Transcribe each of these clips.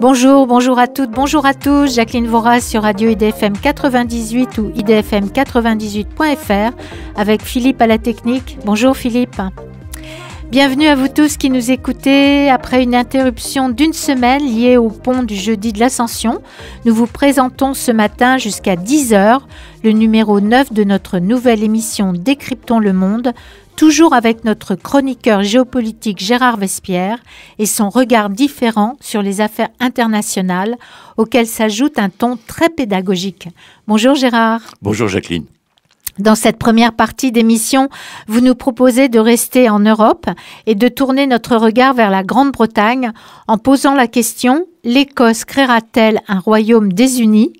Bonjour, bonjour à toutes, bonjour à tous. Jacqueline Vora sur Radio IDFM 98 ou idfm98.fr avec Philippe à la technique. Bonjour Philippe. Bienvenue à vous tous qui nous écoutez. Après une interruption d'une semaine liée au pont du jeudi de l'Ascension, nous vous présentons ce matin jusqu'à 10h le numéro 9 de notre nouvelle émission Décryptons le monde toujours avec notre chroniqueur géopolitique Gérard Vespierre et son regard différent sur les affaires internationales auquel s'ajoute un ton très pédagogique. Bonjour Gérard. Bonjour Jacqueline. Dans cette première partie d'émission, vous nous proposez de rester en Europe et de tourner notre regard vers la Grande-Bretagne en posant la question l'Écosse créera-t-elle un royaume désuni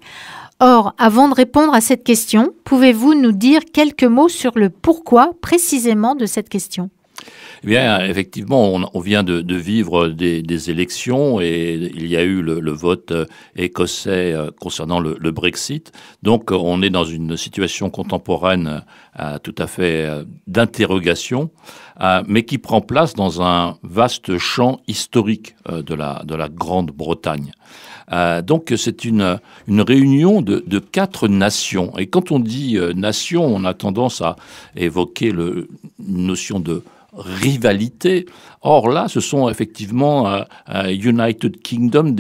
Or, avant de répondre à cette question, pouvez-vous nous dire quelques mots sur le pourquoi précisément de cette question eh bien, effectivement, on, vient de, vivre des, élections et il y a eu le, vote euh, écossais euh, concernant le, Brexit. Donc, euh, on est dans une situation contemporaine tout à fait d'interrogation, mais qui prend place dans un vaste champ historique de la Grande-Bretagne. Euh, donc c'est une, réunion de, quatre nations. Et quand on dit euh, nation, on a tendance à évoquer le, une notion de rivalité. Or là, ce sont effectivement euh, United Kingdom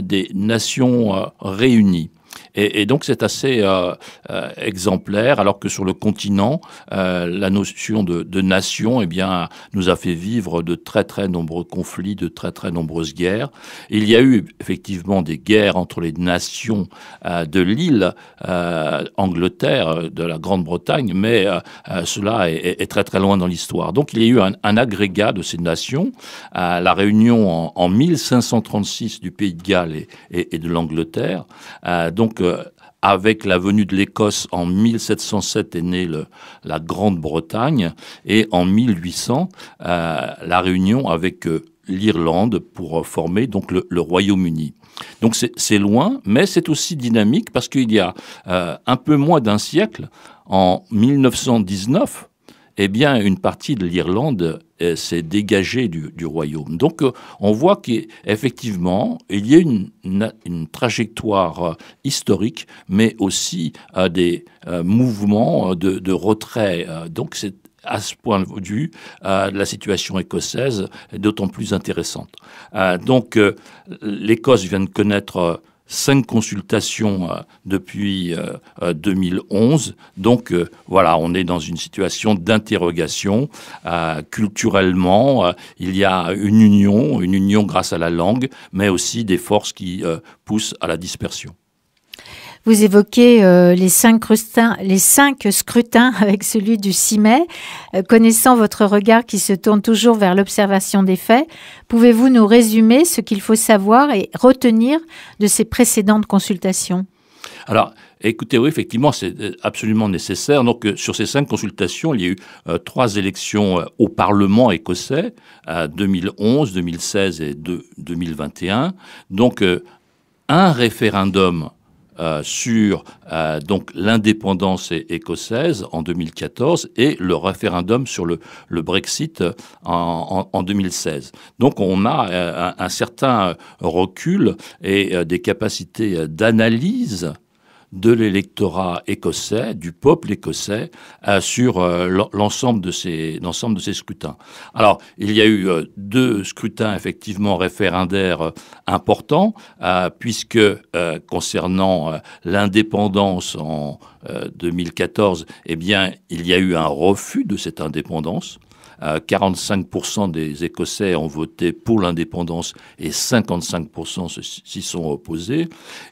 des nations réunies. Et, donc c'est assez euh, euh, exemplaire, alors que sur le continent, euh, la notion de, nation eh bien, nous a fait vivre de très très nombreux conflits, de très très nombreuses guerres. Il y a eu effectivement des guerres entre les nations de l'île Angleterre, de la Grande-Bretagne, mais cela est, très très loin dans l'histoire. Donc il y a eu un, agrégat de ces nations. la réunion en, 1536 du Pays de Galles et, de l'Angleterre donc, euh, avec la venue de l'Écosse en 1707 est née la Grande-Bretagne et en 1800 euh, la réunion avec euh, l'Irlande pour former donc le, le Royaume-Uni. Donc c'est loin, mais c'est aussi dynamique parce qu'il y a un peu moins d'un siècle, en 1919, eh bien, une partie de l'Irlande euh, s'est dégagée du, royaume. Donc, euh, on voit qu'effectivement, il y a une, une, trajectoire euh, historique, mais aussi des mouvements de, retrait. donc, c'est à ce point de vue, la situation écossaise est d'autant plus intéressante. donc, l'Écosse vient de connaître cinq consultations euh, depuis 2011. Euh, euh, Donc voilà, on est dans une situation d'interrogation. culturellement, il y a une union, une union grâce à la langue, mais aussi des forces qui poussent à la dispersion. Vous évoquez euh, les, cinq scrutins, les cinq scrutins avec celui du 6 mai. Euh, connaissant votre regard qui se tourne toujours vers l'observation des faits, pouvez-vous nous résumer ce qu'il faut savoir et retenir de ces précédentes consultations Alors, Écoutez, oui, effectivement, c'est euh, absolument nécessaire. Donc, sur ces cinq consultations, il y a eu trois élections au Parlement écossais, 2011, 2016 et 2021. Donc, un référendum euh, sur euh, donc l'indépendance écossaise en 2014 et le référendum sur le, Brexit euh, en, 2016. Donc on a un, certain recul et des capacités d'analyse de l'électorat écossais, du peuple écossais, euh, sur euh, l'ensemble de, ces, de ces scrutins. Alors, il y a eu euh, deux scrutins effectivement référendaires importants, puisque concernant l'indépendance en 2014, eh bien, il y a eu un refus de cette indépendance. 45% euh, des Écossais ont voté pour l'indépendance et 55% s'y sont opposés.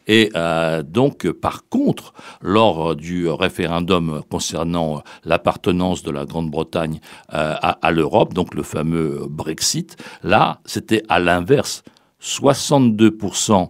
Et euh, donc, par contre, lors euh, du référendum concernant l'appartenance de la Grande-Bretagne à, à l'Europe, donc le fameux Brexit, là, c'était à l'inverse. 62%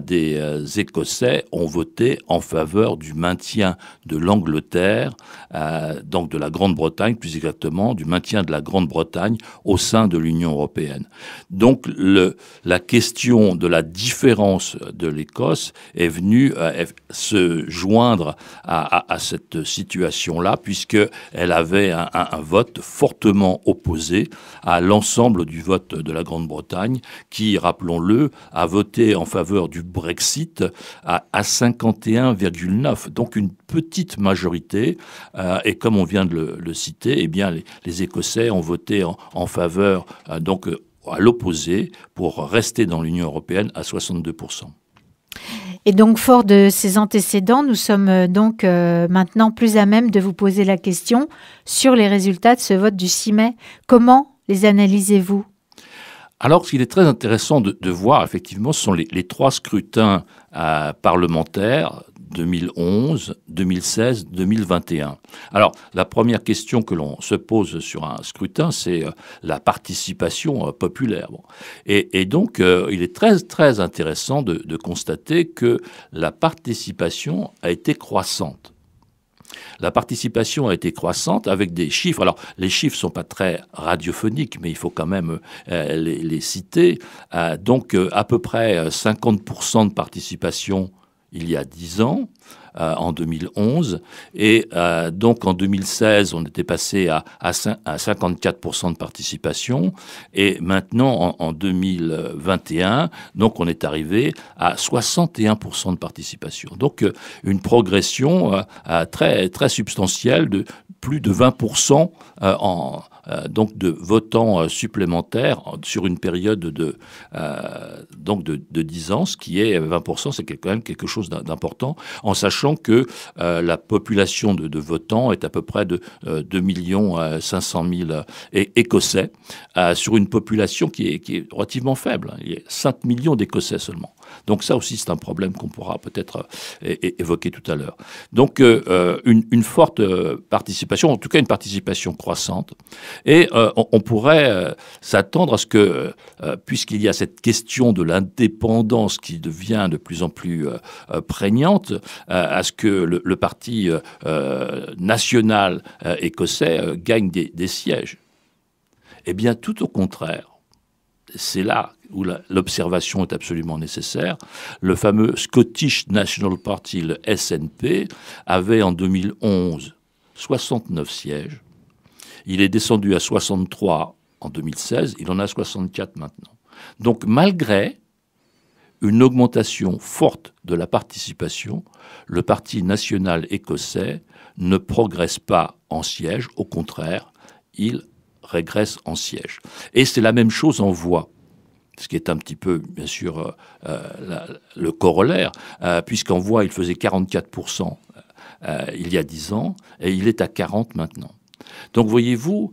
des euh, Écossais ont voté en faveur du maintien de l'Angleterre, euh, donc de la Grande-Bretagne plus exactement, du maintien de la Grande-Bretagne au sein de l'Union européenne. Donc le, la question de la différence de l'Écosse est venue euh, se joindre à, cette situation-là, puisqu'elle avait un, un vote fortement opposé à l'ensemble du vote de la Grande-Bretagne, qui, rappelons-le, a voté en faveur du Brexit à, 51,9. Donc une petite majorité. Euh, et comme on vient de le, citer, eh bien les, Écossais ont voté en, faveur, euh, donc euh, à l'opposé, pour rester dans l'Union européenne à 62%. Et donc, fort de ces antécédents, nous sommes donc maintenant plus à même de vous poser la question sur les résultats de ce vote du 6 mai. Comment les analysez-vous alors, ce qu'il est très intéressant de, voir, effectivement, ce sont les, trois scrutins euh, parlementaires 2011, 2016, 2021. Alors, la première question que l'on se pose sur un scrutin, c'est euh, la participation euh, populaire. Et, donc, il est très, très intéressant de constater que la participation a été croissante. La participation a été croissante avec des chiffres. Alors, les chiffres ne sont pas très radiophoniques, mais il faut quand même euh, les, citer. Euh, donc, euh, à peu près 50% de participation il y a dix ans, euh, en 2011. Et euh, donc en 2016, on était passé à, 54% de participation. Et maintenant, en, 2021, donc on est arrivé à 61% de participation. Donc euh, une progression très, très substantielle de plus de 20% en euh, donc de votants euh, supplémentaires sur une période de, euh, donc de, 10 ans, ce qui est 20%, c'est quand même quelque chose d'important, en sachant que la population de, votants est à peu près de 2 millions 500 000 Écossais sur une population qui est, qui est relativement faible. Hein. Il y a 5 millions d'Écossais seulement. Donc ça aussi, c'est un problème qu'on pourra peut-être euh, évoquer tout à l'heure. Donc euh, euh, une, forte participation, en tout cas une participation croissante, et on, pourrait s'attendre à ce que, puisqu'il y a cette question de l'indépendance qui devient de plus en plus prégnante, à ce que le, parti national écossais gagne des sièges. Eh bien, tout au contraire, c'est là où l'observation est absolument nécessaire. Le fameux Scottish National Party, le SNP, avait en 2011 69 sièges. Il est descendu à 63 en 2016, il en a 64 maintenant. Donc malgré une augmentation forte de la participation, le Parti national écossais ne progresse pas en sièges, au contraire, il régresse en sièges. Et c'est la même chose en voix ce qui est un petit peu, bien sûr, euh, euh, le corollaire, euh, puisqu'en voie, il faisait 44% il y a 10 ans, et il est à 40 maintenant. Donc voyez-vous,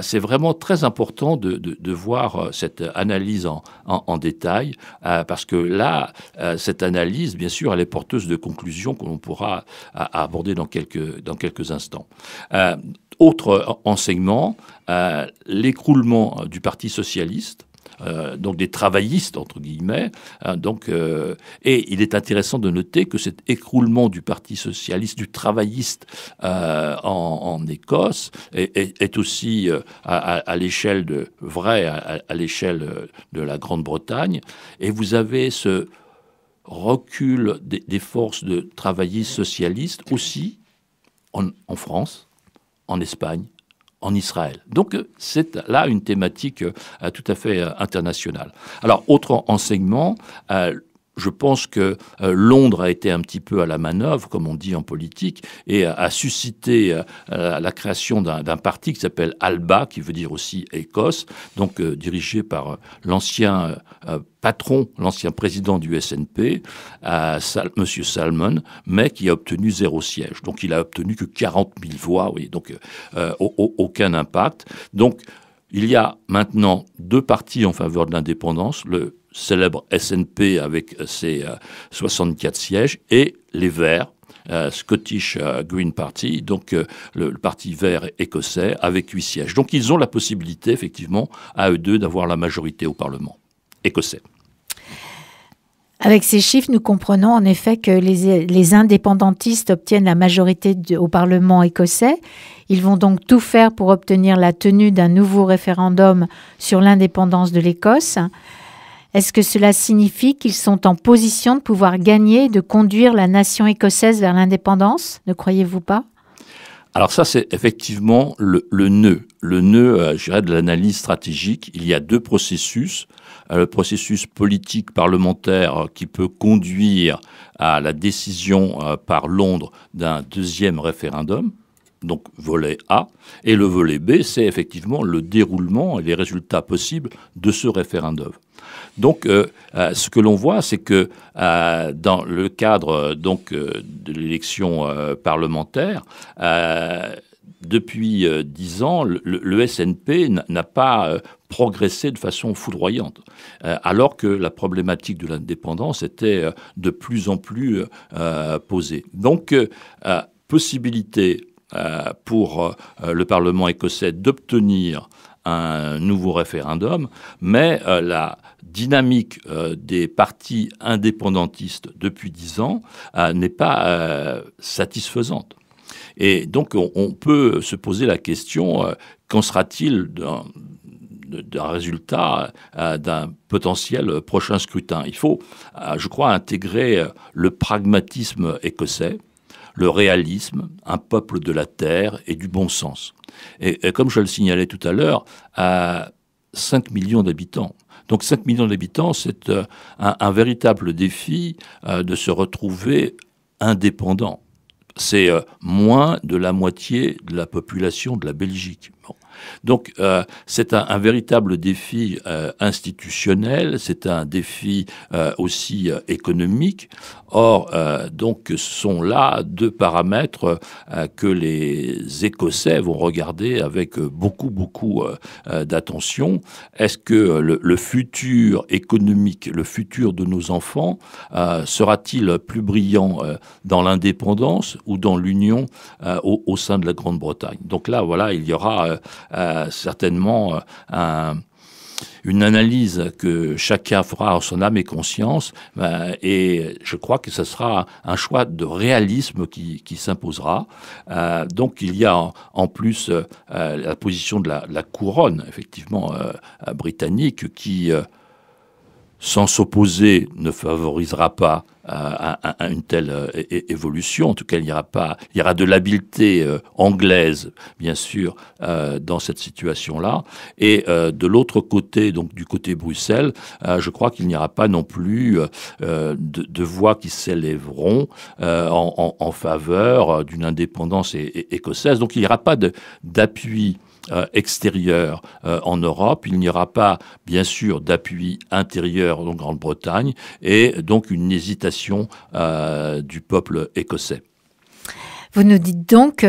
c'est vraiment très important de, voir cette analyse en, détail, parce que là, cette analyse, bien sûr, elle est porteuse de conclusions que l'on pourra aborder dans quelques instants. autre enseignement, l'écroulement du Parti socialiste, euh, donc des travaillistes, entre guillemets. Hein, donc, euh, et il est intéressant de noter que cet écroulement du Parti socialiste, du travailliste euh, en, Écosse, est, est, aussi à, l'échelle de vrai, à, l'échelle de la Grande-Bretagne. Et vous avez ce recul des, forces de travaillistes socialistes aussi en France, en Espagne, en Israël. Donc euh, c'est là une thématique euh, tout à fait euh, internationale. Alors, autre enseignement, je pense que euh, Londres a été un petit peu à la manœuvre, comme on dit en politique, et a, suscité euh, euh, la création d'un parti qui s'appelle ALBA, qui veut dire aussi Écosse, donc dirigé par l'ancien patron, l'ancien président du SNP, M. Monsieur Salmon, mais qui a obtenu zéro siège. Donc il a obtenu que 40 000 voix, oui, donc aucun impact. Donc il y a maintenant deux partis en faveur de l'indépendance, le célèbre SNP avec euh, ses 64 euh, sièges, et les Verts, euh, Scottish Green Party, donc le, parti vert écossais, avec 8 sièges. Donc ils ont la possibilité, effectivement, à eux deux, d'avoir la majorité au Parlement écossais. Avec ces chiffres, nous comprenons en effet que les, indépendantistes obtiennent la majorité au Parlement écossais. Ils vont donc tout faire pour obtenir la tenue d'un nouveau référendum sur l'indépendance de l'Écosse. Est-ce que cela signifie qu'ils sont en position de pouvoir gagner de conduire la nation écossaise vers l'indépendance Ne croyez-vous pas alors ça, c'est effectivement le, nœud, le nœud, euh, je dirais, de l'analyse stratégique. Il y a deux processus. Euh, le processus politique parlementaire euh, qui peut conduire à la décision par Londres d'un deuxième référendum, donc volet A, et le volet B, c'est effectivement le déroulement et les résultats possibles de ce référendum. Donc, euh, euh, ce que l'on voit, c'est que euh, dans le cadre donc de l'élection parlementaire, depuis dix ans, le SNP n'a pas progressé de façon foudroyante, alors que la problématique de l'indépendance était de plus en plus posée. Donc, possibilité euh, pour euh, le Parlement écossais d'obtenir un nouveau référendum, mais euh, la dynamique des partis indépendantistes depuis dix ans n'est pas satisfaisante. Et donc on, peut se poser la question, qu'en sera-t-il d'un résultat d'un potentiel prochain scrutin. Il faut, je crois, intégrer le pragmatisme écossais, le réalisme, un peuple de la terre et du bon sens. Et, comme je le signalais tout à l'heure, à 5 millions d'habitants. Donc 5 millions d'habitants, c'est euh, un, véritable défi euh, de se retrouver indépendant. C'est euh, moins de la moitié de la population de la Belgique. Donc euh, c'est un, véritable défi euh, institutionnel, c'est un défi euh, aussi économique. Or, donc sont là deux paramètres que les Écossais vont regarder avec beaucoup, beaucoup d'attention. Est-ce que le, futur économique, le futur de nos enfants, sera-t-il plus brillant dans l'indépendance ou dans l'union au, au, sein de la Grande-Bretagne Donc là, voilà, il y aura certainement euh, une analyse que chacun fera en son âme et conscience. Euh, et je crois que ce sera un choix de réalisme qui, s'imposera. Euh, donc il y a en, plus la position de la, couronne, effectivement, britannique, qui sans s'opposer, ne favorisera pas euh, une telle euh, évolution. En tout cas, il n'y aura pas, il y aura de l'habileté euh, anglaise, bien sûr, dans cette situation-là. Et de l'autre côté, donc du côté Bruxelles, je crois qu'il n'y aura pas non plus de, voix qui s'élèveront en, faveur d'une indépendance écossaise. Donc, il n'y aura pas d'appui euh, extérieur euh, en Europe. Il n'y aura pas, bien sûr, d'appui intérieur en Grande-Bretagne et donc une hésitation euh, du peuple écossais. Vous nous dites donc,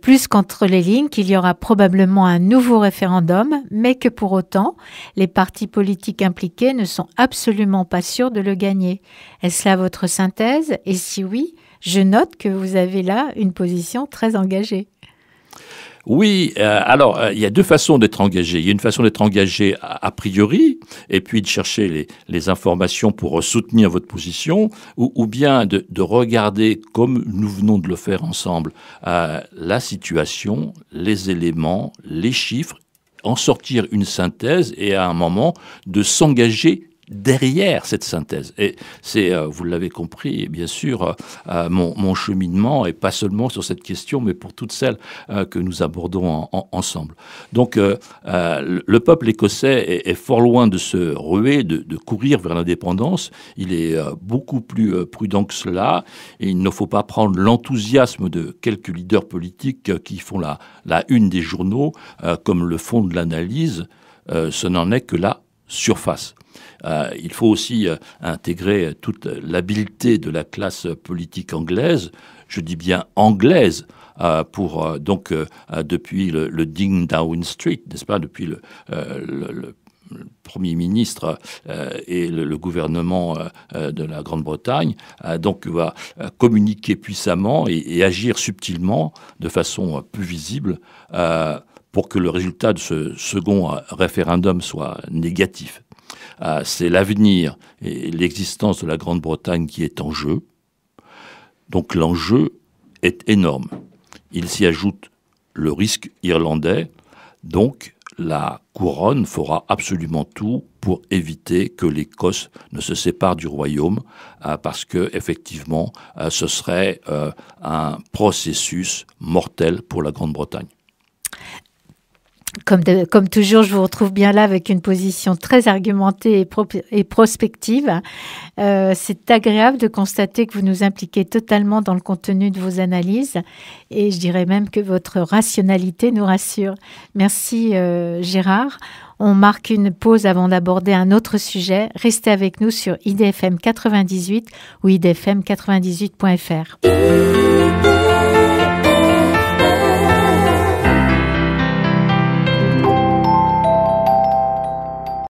plus qu'entre les lignes, qu'il y aura probablement un nouveau référendum, mais que pour autant, les partis politiques impliqués ne sont absolument pas sûrs de le gagner. Est-ce là votre synthèse Et si oui, je note que vous avez là une position très engagée. Oui, euh, alors euh, il y a deux façons d'être engagé. Il y a une façon d'être engagé a, priori, et puis de chercher les, informations pour euh, soutenir votre position, ou, bien de, regarder, comme nous venons de le faire ensemble, la situation, les éléments, les chiffres, en sortir une synthèse et à un moment de s'engager derrière cette synthèse. Et c'est, euh, vous l'avez compris, bien sûr, euh, euh, mon, cheminement, et pas seulement sur cette question, mais pour toutes celles que nous abordons ensemble. Donc, le peuple écossais est, fort loin de se ruer, de, courir vers l'indépendance. Il est beaucoup plus prudent que cela. Et il ne faut pas prendre l'enthousiasme de quelques leaders politiques qui font la une des journaux comme le fond de l'analyse. ce n'en est que la surface. Euh, il faut aussi euh, intégrer euh, toute l'habileté de la classe politique anglaise, je dis bien anglaise, pour donc depuis le, Ding Down Street, n'est-ce pas, depuis le, Premier ministre et le, gouvernement de la Grande-Bretagne, donc va communiquer puissamment et, agir subtilement de façon plus visible pour que le résultat de ce second référendum soit négatif. Euh, c'est l'avenir et l'existence de la Grande-Bretagne qui est en jeu. Donc l'enjeu est énorme. Il s'y ajoute le risque irlandais. Donc la couronne fera absolument tout pour éviter que l'Écosse ne se sépare du royaume, euh, parce que effectivement, euh, ce serait un processus mortel pour la Grande-Bretagne. Comme, toujours, je vous retrouve bien là avec une position très argumentée et, et prospective. Euh, c'est agréable de constater que vous nous impliquez totalement dans le contenu de vos analyses et je dirais même que votre rationalité nous rassure. Merci euh, Gérard. On marque une pause avant d'aborder un autre sujet. Restez avec nous sur IDFM 98 ou idfm98.fr.